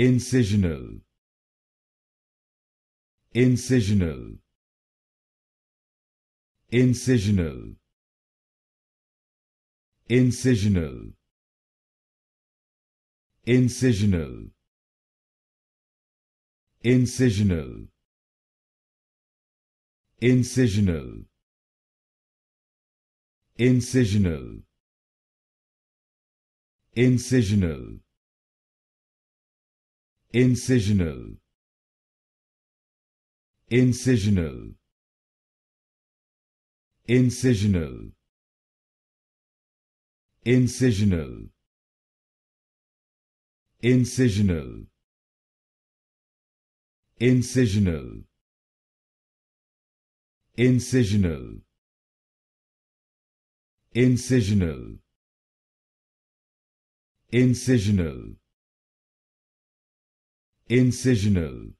incisional incisional incisional incisional incisional incisional incisional incisional incisional incisional incisional incisional incisional incisional incisional incisional incisional incisional incisional